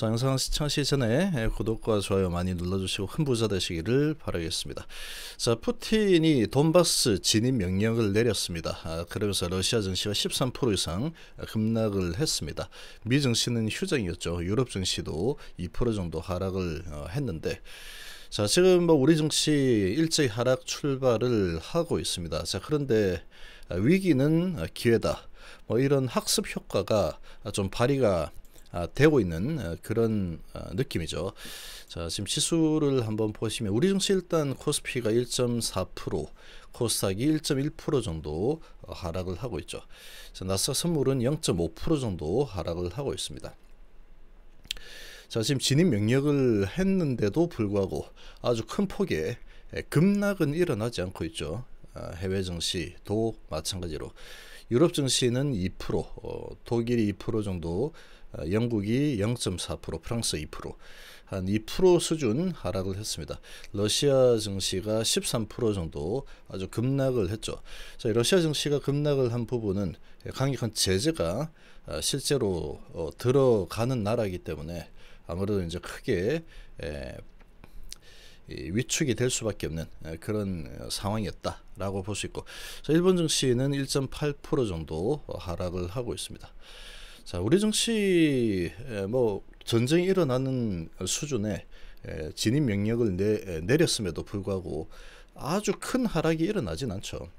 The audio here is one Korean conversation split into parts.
자, 영상 시청하시기 전에 예, 구독과 좋아요 많이 눌러주시고 흥 부자 되시기를 바라겠습니다. 자, 푸틴이 돈바스 진입 명령을 내렸습니다. 아, 그러면서 러시아 증시가 13% 이상 급락을 했습니다. 미 증시는 휴정이었죠. 유럽 증시도 2% 정도 하락을 어, 했는데 자, 지금 뭐 우리 증시 일제히 하락 출발을 하고 있습니다. 자, 그런데 아, 위기는 기회다. 뭐 이런 학습 효과가 좀 발휘가 아, 되고 있는 어, 그런 어, 느낌이죠. 자, 지금 지수를 한번 보시면 우리 증시 일단 코스피가 1.4%, 코스닥이 1.1% 정도 어, 하락을 하고 있죠. 자, 나스닥 선물은 0.5% 정도 하락을 하고 있습니다. 자, 지금 진입 명령을 했는데도 불구하고 아주 큰 폭의 급락은 일어나지 않고 있죠. 아, 해외 증시도 마찬가지로 유럽 증시는 2%, 독일이 2% 정도 어, 영국이 0.4%, 프랑스 2%, 한 2% 수준 하락을 했습니다. 러시아 증시가 13% 정도 아주 급락을 했죠. 자, 러시아 증시가 급락을 한 부분은 강력한 제재가 어, 실제로 어, 들어가는 나라이기 때문에 아무래도 이제 크게 위축이 될 수밖에 없는 그런 상황이었다라고 볼 수 있고 일본 증시는 1.8% 정도 하락을 하고 있습니다. 자, 우리 정치 뭐 전쟁이 일어나는 수준에 진입 명령을 내, 내렸음에도 불구하고 아주 큰 하락이 일어나진 않죠.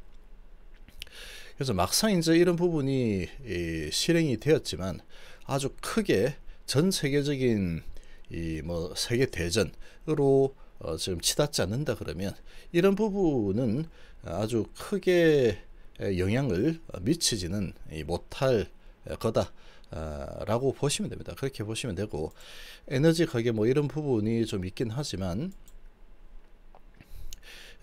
그래서 막상 이제 이런 부분이 이, 실행이 되었지만 아주 크게 전 세계적인 이 뭐 세계 대전으로 어, 지금 치닫지 않는다 그러면 이런 부분은 아주 크게 영향을 미치지는 못할 거다 라고 보시면 됩니다. 그렇게 보시면 되고 에너지 가격 뭐 이런 부분이 좀 있긴 하지만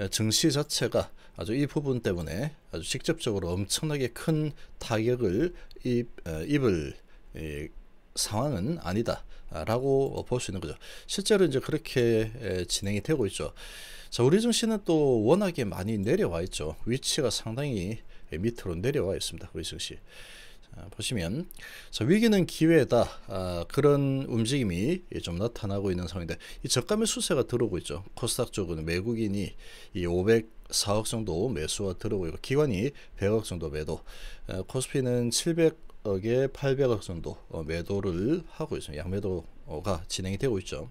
예, 증시 자체가 아주 이 부분 때문에 아주 직접적으로 엄청나게 큰 타격을 입, 어, 입을 이, 상황은 아니다라고 볼 수 있는 거죠. 실제로 이제 그렇게 예, 진행이 되고 있죠. 자, 우리 증시는 또 워낙에 많이 내려와 있죠. 위치가 상당히 예, 밑으로 내려와 있습니다. 우리 증시. 보시면 위기는 기회다 아, 그런 움직임이 좀 나타나고 있는 상황인데 이 저가매 수세가 들어오고 있죠 코스닥 쪽은 외국인이 이 504억 정도 매수가 들어오고 있고 기관이 100억 정도 매도 아, 코스피는 700억에 800억 정도 어, 매도를 하고 있어요 양매도가 진행이 되고 있죠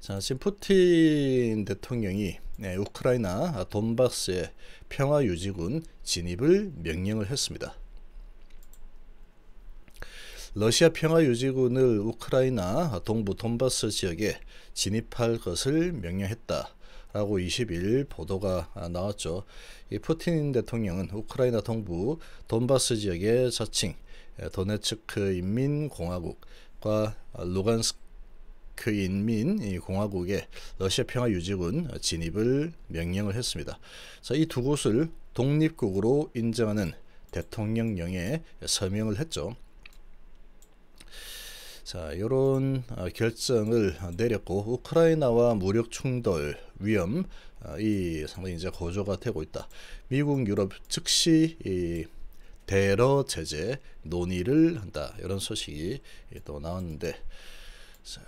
자, 지금 푸틴 대통령이 네, 우크라이나 돈바스의 평화 유지군 진입을 명령을 했습니다. 러시아 평화 유지군을 우크라이나 동부 돈바스 지역에 진입할 것을 명령했다. 라고 20일 보도가 나왔죠. 이 푸틴 대통령은 우크라이나 동부 돈바스 지역의 자칭 도네츠크 인민공화국과 루간스 체크인민 그 공화국의 러시아 평화유지군 진입을 명령을 했습니다. 이 두 곳을 독립국으로 인정하는 대통령령에 서명을 했죠. 자, 이런 어, 결정을 내렸고 우크라이나와 무력 충돌 위험 어, 이 상당히 이제 고조가 되고 있다. 미국, 유럽 즉시 이 대러 제재 논의를 한다. 이런 소식이 또 나왔는데 자,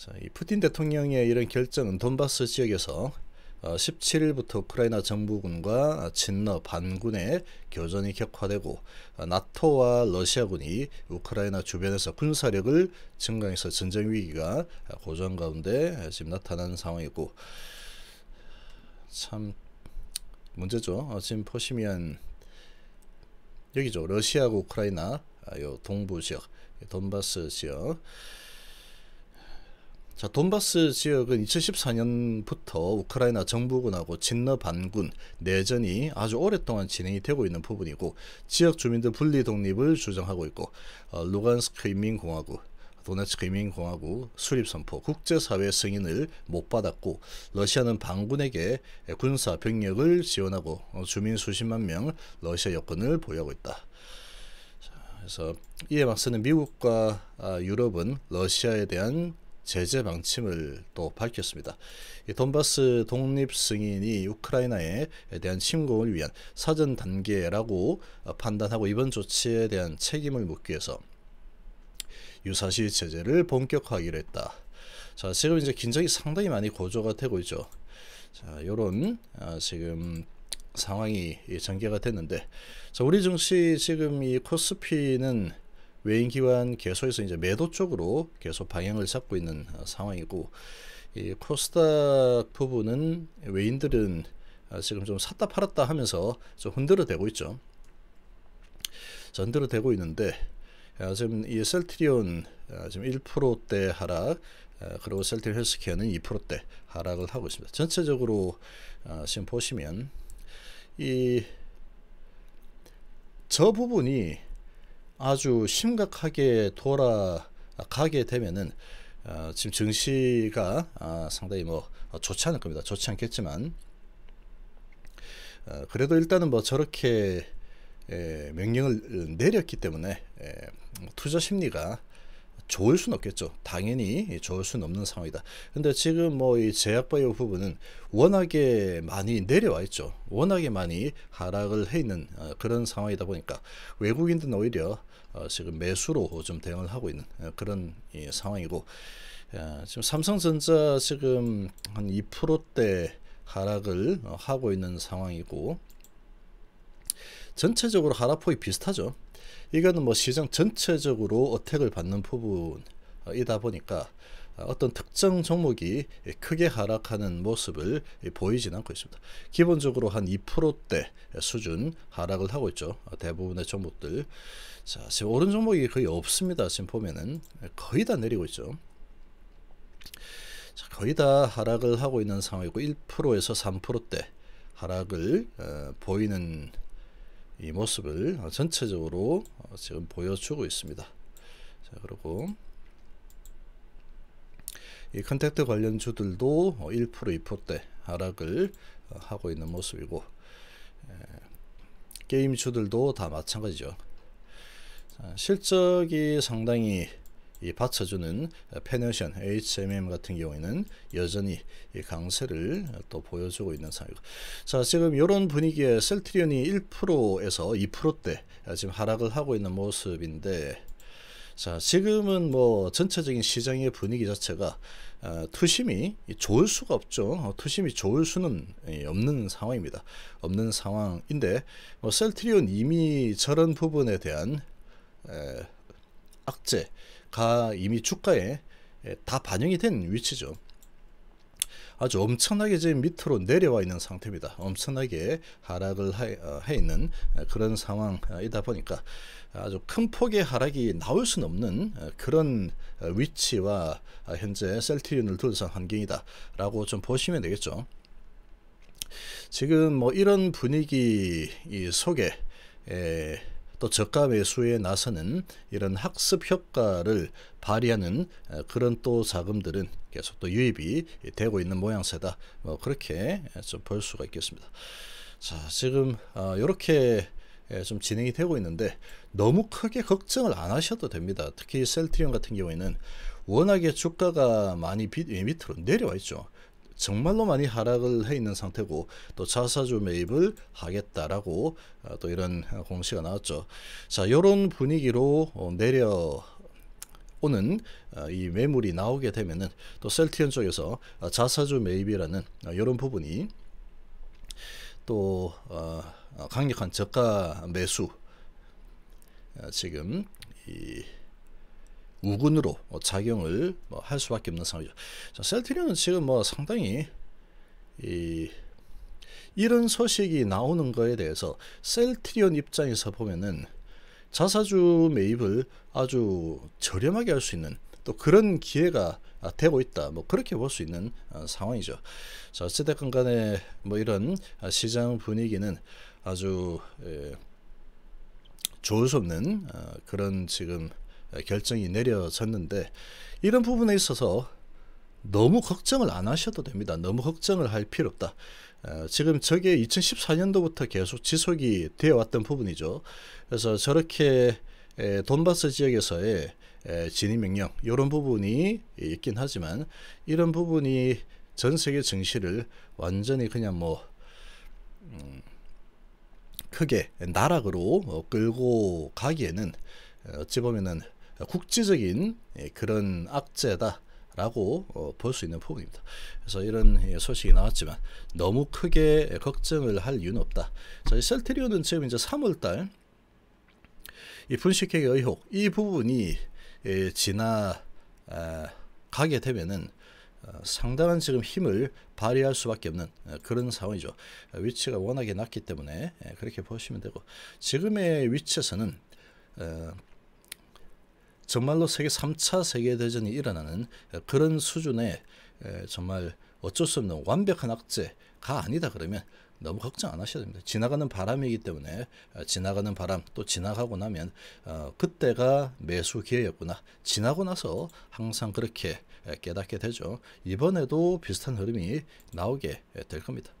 자, 이 푸틴 대통령의 이런 결정은 돈바스 지역에서 17일부터 어, 우크라이나 정부군과 진러 반군의 교전이 격화되고 어, 나토와 러시아군이 우크라이나 주변에서 군사력을 증강해서 전쟁 위기가 고전 가운데 지금 나타나는 상황이고 참 문제죠. 어, 지금 보시면 여기죠. 러시아고 우크라이나 아, 요 동부 지역, 돈바스 지역 자, 돈바스 지역은 2014년부터 우크라이나 정부군하고 진러 반군 내전이 아주 오랫동안 진행이 되고 있는 부분이고 지역 주민들 분리 독립을 주장하고 있고 어, 루간스크 인민공화국 도네츠크 인민공화국 수립 선포 국제사회 승인을 못 받았고 러시아는 반군에게 군사 병력을 지원하고 어, 주민 수십만 명 러시아 여권을 보유하고 있다. 그래서 이에 맞서는 미국과 아, 유럽은 러시아에 대한 제재 방침을 또 밝혔습니다. 돈바스 독립 승인이 우크라이나에 대한 침공을 위한 사전 단계라고 판단하고 이번 조치에 대한 책임을 묻기 위해서 유사시 제재를 본격화하기로 했다. 자, 지금 이제 긴장이 상당히 많이 고조가 되고 있죠. 자, 요런 아, 지금 상황이 전개가 됐는데 자, 우리 증시 지금 이 코스피는 외인기관 계속해서 이제 매도 쪽으로 계속 방향을 잡고 있는 어, 상황이고 이 코스닥 부분은 외인들은 어, 지금 좀 샀다 팔았다 하면서 좀 흔들어 대고 있죠. 흔들어 대고 있는데 어, 지금 이 셀트리온 지금 1%대 하락 그리고 셀트리온 헬스케어는 2%대 하락을 하고 있습니다. 전체적으로 지금 보시면 이 저 부분이 아주 심각하게 돌아가게 되면은 어, 지금 증시가 아, 상당히 뭐 어, 좋지 않을 겁니다. 좋지 않겠지만 어, 그래도 일단은 뭐 저렇게 에, 명령을 내렸기 때문에 에, 투자 심리가 좋을 수는 없겠죠. 당연히 좋을 수는 없는 상황이다. 근데 지금 뭐 이 제약바이오 부분은 워낙에 많이 내려와 있죠. 워낙에 많이 하락을 해 있는 어, 그런 상황이다 보니까 외국인들은 오히려 어, 지금 매수로 좀 대응을 하고 있는 어, 그런 예, 상황이고 어, 지금 삼성전자 지금 한 2%대 하락을 하고 있는 상황이고 전체적으로 하락폭이 비슷하죠. 이거는 뭐 시장 전체적으로 어택을 받는 부분이다 보니까 어떤 특정 종목이 크게 하락하는 모습을 보이진 않고 있습니다. 기본적으로 한 2%대 수준 하락을 하고 있죠. 대부분의 종목들. 자, 지금 오른 종목이 거의 없습니다. 지금 보면은 거의 다 내리고 있죠. 자, 거의 다 하락을 하고 있는 상황이고 1%에서 3%대 하락을 어, 보이는 이 모습을 전체적으로 어, 지금 보여주고 있습니다. 자, 그리고 이 컨택트 관련주들도 1% 2%대 하락을 어, 하고 있는 모습이고 에, 게임주들도 다 마찬가지죠. 아, 실적이 상당히 받쳐주는 페네션 HMM 같은 경우에는 여전히 강세를 또 보여주고 있는 상황이고 자 지금 이런 분위기에 셀트리온이 1%에서 2%대 지금 하락을 하고 있는 모습인데 자 지금은 뭐 전체적인 시장의 분위기 자체가 아, 투심이 좋을 수가 없죠. 어, 투심이 좋을 수는 예, 없는 상황입니다. 없는 상황인데 뭐 셀트리온 이미 저런 부분에 대한 악재가 이미 주가에 다 반영이 된 위치죠. 아주 엄청나게 지금 밑으로 내려와 있는 상태입니다. 엄청나게 하락을 어, 해, 있는 그런 상황이다 보니까 아주 큰 폭의 하락이 나올 수는 없는 그런 어, 위치와 아, 현재 셀트리온을 둘러싼 환경이다라고 좀 보시면 되겠죠. 지금 뭐 이런 분위기 속에 또 저가 매수에 나서는 이런 학습 효과를 발휘하는 그런 또 자금들은 계속 또 유입이 되고 있는 모양새다. 뭐 그렇게 좀 볼 수가 있겠습니다. 자, 지금 이렇게 어, 좀 진행이 되고 있는데 너무 크게 걱정을 안 하셔도 됩니다. 특히 셀트리온 같은 경우에는 워낙에 주가가 많이 예, 밑으로 내려와 있죠. 정말로 많이 하락을 해 있는 상태고 또 자사주 매입을 하겠다라고 어, 또 이런 공시가 나왔죠. 자, 이런 분위기로 어, 내려 오는 어, 이 매물이 나오게 되면은 또 셀티언 쪽에서 자사주 매입이라는 이런 부분이 또 강력한 저가 매수 지금 이 우군으로 뭐 작용을 뭐할 수밖에 없는 상황이죠. 셀트리온 지금 뭐 상당히 이 이런 소식이 나오는 거에 대해서 셀트리온 입장에서 보면은 자사주 매입을 아주 저렴하게 할 수 있는 또 그런 기회가 되고 있다. 뭐 그렇게 볼 수 있는 어, 상황이죠. 자, 어찌됐 간에 뭐 이런 시장 분위기는 아주 좋을 수 없는 어, 그런 지금 결정이 내려졌는데 이런 부분에 있어서 너무 걱정을 안 하셔도 됩니다. 너무 걱정을 할 필요 없다. 어, 지금 저게 2014년도부터 계속 지속이 되어 왔던 부분이죠. 그래서 저렇게 돈바스 지역에서의 진입명령 이런 부분이 있긴 하지만 이런 부분이 전 세계 증시를 완전히 그냥 뭐 음, 크게 나락으로 뭐 끌고 가기에는 어찌 보면은 국제적인 예, 그런 악재다. 라고 어, 볼수 있는 부분입니다. 그래서 이런 예, 소식이 나왔지만 너무 크게 걱정을 할 이유는 없다. 셀트리온은 지금 이제 3월달 이 분식회계 의혹 이 부분이 예, 지나 아, 가게 되면은 어, 상당한 지금 힘을 발휘할 수밖에 없는 어, 그런 상황이죠. 위치가 워낙에 낮기 때문에 그렇게 보시면 되고 지금의 위치에서는 정말로 세계 3차 세계대전이 일어나는 그런 수준의 정말 어쩔 수 없는 완벽한 악재가 아니다 그러면 너무 걱정 안 하셔도 됩니다. 지나가는 바람이기 때문에 아, 지나가는 바람 또 지나가고 나면 어, 그때가 매수 기회였구나. 지나고 나서 항상 그렇게 깨닫게 되죠. 이번에도 비슷한 흐름이 나오게 될 겁니다.